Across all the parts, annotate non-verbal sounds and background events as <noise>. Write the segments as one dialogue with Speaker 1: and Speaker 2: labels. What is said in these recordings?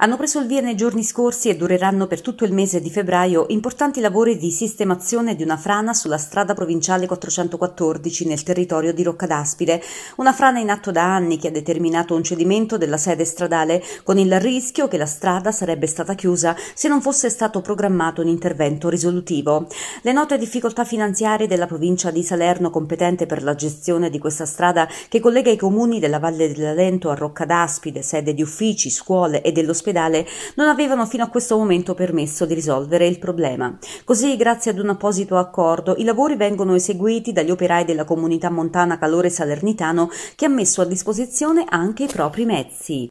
Speaker 1: Hanno preso il via nei giorni scorsi e dureranno per tutto il mese di febbraio importanti lavori di sistemazione di una frana sulla strada provinciale 414 nel territorio di Roccadaspide, una frana in atto da anni che ha determinato un cedimento della sede stradale con il rischio che la strada sarebbe stata chiusa se non fosse stato programmato un intervento risolutivo. Le note difficoltà finanziarie della provincia di Salerno competente per la gestione di questa strada che collega i comuni della Valle dell'Alento a Roccadaspide, sede di uffici, scuole e dell'ospedale dell'ospedale non avevano fino a questo momento permesso di risolvere il problema. Così, grazie ad un apposito accordo, i lavori vengono eseguiti dagli operai della comunità montana Calore Salernitano che ha messo a disposizione anche i propri mezzi.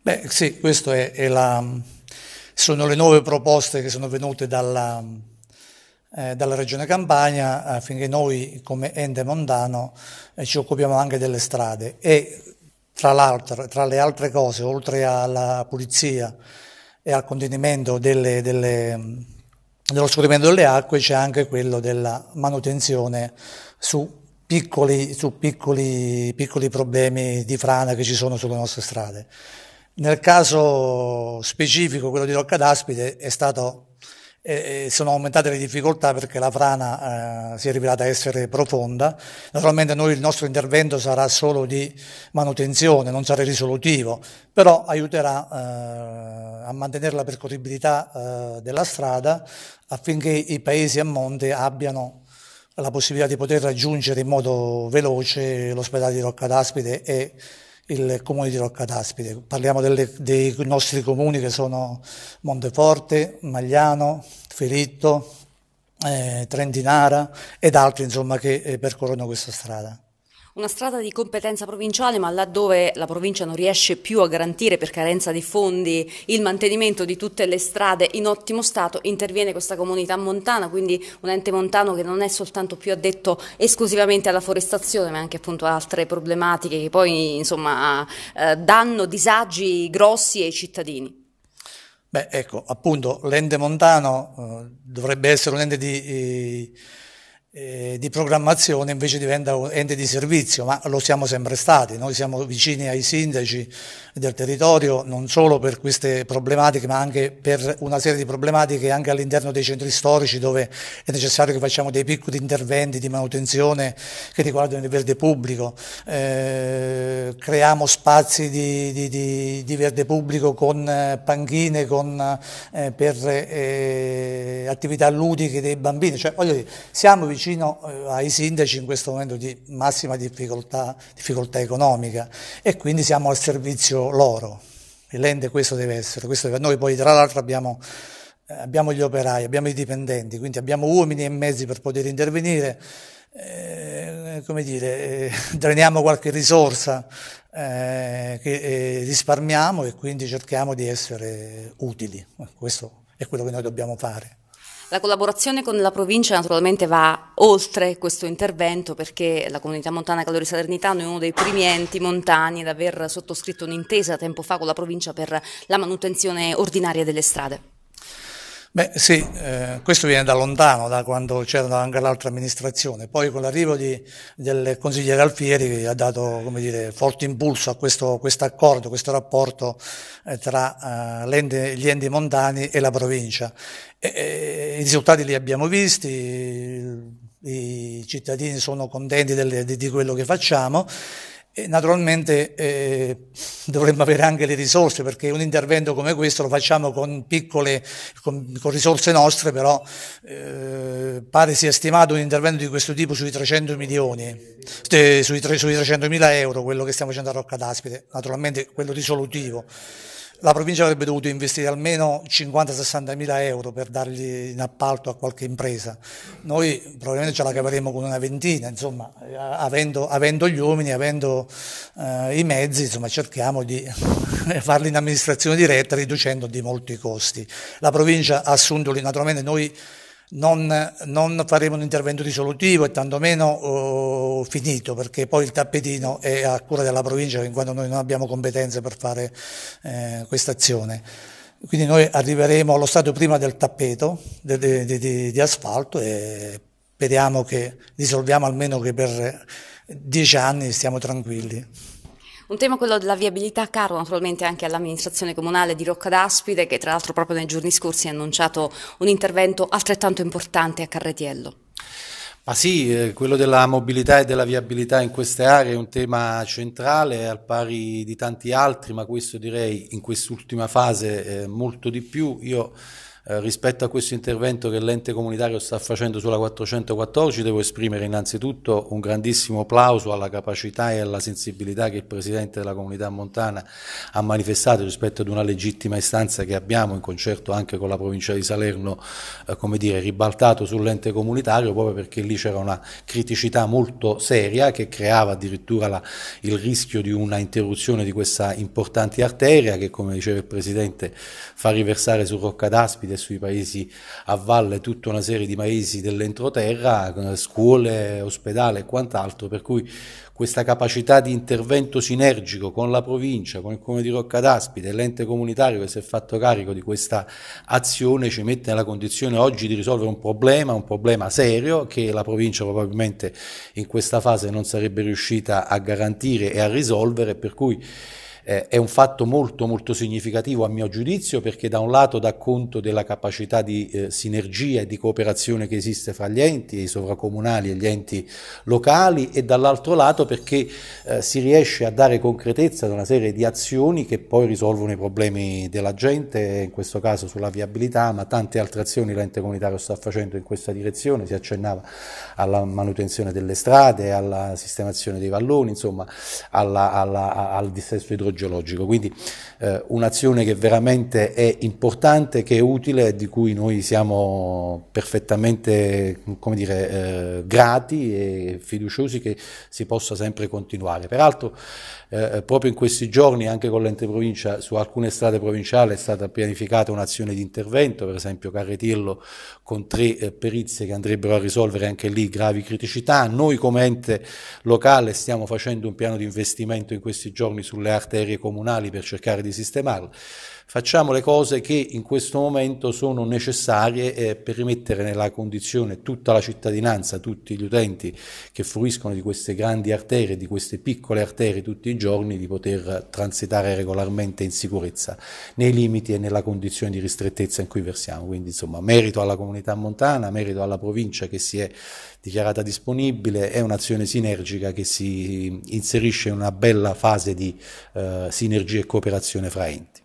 Speaker 1: Beh, sì, queste
Speaker 2: sono le nuove proposte che sono venute dalla, eh, dalla Regione Campania affinché noi come ente mondano eh, ci occupiamo anche delle strade e tra, tra, le altre cose, oltre alla pulizia e al contenimento delle, delle, dello scorrimento delle acque, c'è anche quello della manutenzione su piccoli, su piccoli, piccoli problemi di frana che ci sono sulle nostre strade. Nel caso specifico, quello di Rocca d'Aspide, è stato eh, sono aumentate le difficoltà perché la frana eh, si è rivelata essere profonda. Naturalmente noi, il nostro intervento sarà solo di manutenzione, non sarà risolutivo, però aiuterà eh, a mantenere la percorribilità eh, della strada affinché i paesi a monte abbiano la possibilità di poter raggiungere in modo veloce l'ospedale di Rocca d'Aspide e il comune di Roccadaspide. Parliamo delle, dei nostri comuni che sono Monteforte, Magliano, Feritto, eh, Trentinara ed altri insomma, che eh, percorrono questa strada.
Speaker 1: Una strada di competenza provinciale, ma laddove la provincia non riesce più a garantire per carenza di fondi il mantenimento di tutte le strade in ottimo stato, interviene questa comunità montana, quindi un ente montano che non è soltanto più addetto esclusivamente alla forestazione, ma anche appunto a altre problematiche che poi insomma, eh, danno disagi grossi ai cittadini.
Speaker 2: Beh, ecco, appunto l'ente montano eh, dovrebbe essere un ente di... Eh eh, di programmazione invece diventa un ente di servizio, ma lo siamo sempre stati, noi siamo vicini ai sindaci del territorio non solo per queste problematiche ma anche per una serie di problematiche anche all'interno dei centri storici dove è necessario che facciamo dei piccoli interventi di manutenzione che riguardano il verde pubblico, eh, creiamo spazi di, di, di, di, verde pubblico con eh, panchine con, eh, per eh, attività ludiche dei bambini, cioè voglio dire, siamo vicini vicino eh, ai sindaci in questo momento di massima difficoltà, difficoltà economica e quindi siamo al servizio loro. L'ente questo deve essere. Questo deve... Noi poi tra l'altro abbiamo eh, abbiamo gli operai, abbiamo i dipendenti, quindi abbiamo uomini e mezzi per poter intervenire, eh, come dire, eh, <laughs> dreniamo qualche risorsa eh, che eh, risparmiamo e quindi cerchiamo di essere utili. Questo è quello che noi dobbiamo fare.
Speaker 1: La collaborazione con la provincia naturalmente va oltre questo intervento perché la comunità montana Calori Salernitano è uno dei primi enti montani ad aver sottoscritto un'intesa tempo fa con la provincia per la manutenzione ordinaria delle strade.
Speaker 2: Beh sì, eh, questo viene da lontano, da quando c'era anche l'altra amministrazione. Poi con l'arrivo del consigliere Alfieri ha dato dire, forte impulso a questo quest accordo, questo rapporto eh, tra eh, ente, gli enti montani e la provincia. E, I risultati li abbiamo visti, i cittadini sono contenti del, di, quello che facciamo. E naturalmente eh, dovremmo avere anche le risorse perché un intervento come questo lo facciamo con piccole, con, con risorse nostre, però eh, pare sia stimato un intervento di questo tipo sui 300 milioni, eh, sui, sui 300 mila euro, quello che stiamo facendo a Roccadaspide, naturalmente quello risolutivo la provincia avrebbe dovuto investire almeno 50-60 mila euro per dargli in appalto a qualche impresa. Noi probabilmente ce la caveremo con una ventina, insomma, eh, avendo, avendo gli uomini, avendo eh, i mezzi, insomma, cerchiamo di <laughs> farli in amministrazione diretta riducendo di molto i costi. La provincia ha assunto, naturalmente noi non, non faremo un intervento risolutivo e tantomeno... Eh, finito perché poi il tappetino è a cura della provincia in quanto noi non abbiamo competenze per fare eh, questa azione. Quindi noi arriveremo allo stato prima del tappeto di, di, di, di asfalto e speriamo che risolviamo almeno che per dieci anni stiamo tranquilli.
Speaker 1: Un tema quello della viabilità caro naturalmente anche all'amministrazione comunale di Rocca d'Aspide che tra l'altro proprio nei giorni scorsi ha annunciato un intervento altrettanto importante a Carretiello.
Speaker 3: Ma ah sì, eh, quello della mobilità e della viabilità in queste aree è un tema centrale, al pari di tanti altri, ma questo direi in quest'ultima fase eh, molto di più. Io eh, rispetto a questo intervento che l'ente comunitario sta facendo sulla 414 devo esprimere innanzitutto un grandissimo applauso alla capacità e alla sensibilità che il Presidente della Comunità Montana ha manifestato rispetto ad una legittima istanza che abbiamo in concerto anche con la provincia di Salerno eh, come dire, ribaltato sull'ente comunitario proprio perché lì c'era una criticità molto seria che creava addirittura la, il rischio di una interruzione di questa importante arteria che come diceva il Presidente fa riversare su Rocca d'Aspide e sui paesi a valle, tutta una serie di paesi dell'entroterra, eh, scuole, ospedale e quant'altro, per cui questa capacità di intervento sinergico con la provincia, con il comune di Rocca d'Aspide, l'ente comunitario che si è fatto carico di questa azione ci mette nella condizione oggi di risolvere un problema, un problema serio che la provincia probabilmente in questa fase non sarebbe riuscita a garantire e a risolvere, per cui eh, è un fatto molto molto significativo a mio giudizio perché da un lato dà conto della capacità di eh, sinergia e di cooperazione che esiste fra gli enti, i sovracomunali e gli enti locali e dall'altro lato perché eh, si riesce a dare concretezza ad una serie di azioni che poi risolvono i problemi della gente, in questo caso sulla viabilità, ma tante altre azioni l'ente comunitario sta facendo in questa direzione, si accennava alla manutenzione delle strade, alla sistemazione dei valloni, insomma alla, alla, al dissesto idrogeologico geologico. Quindi eh, un'azione che veramente è importante, che è utile e di cui noi siamo perfettamente dire, eh, grati e fiduciosi che si possa sempre continuare. Peraltro eh, proprio in questi giorni anche con l'ente provincia su alcune strade provinciali è stata pianificata un'azione di intervento, per esempio Carretillo con tre eh, perizie che andrebbero a risolvere anche lì gravi criticità. Noi come ente locale stiamo facendo un piano di investimento in questi giorni sulle arterie serie comunali per cercare di sistemarlo facciamo le cose che in questo momento sono necessarie eh, per rimettere nella condizione tutta la cittadinanza, tutti gli utenti che fruiscono di queste grandi arterie, di queste piccole arterie tutti i giorni, di poter transitare regolarmente in sicurezza nei limiti e nella condizione di ristrettezza in cui versiamo. Quindi insomma merito alla comunità montana, merito alla provincia che si è dichiarata disponibile, è un'azione sinergica che si inserisce in una bella fase di eh, sinergia e cooperazione fra enti.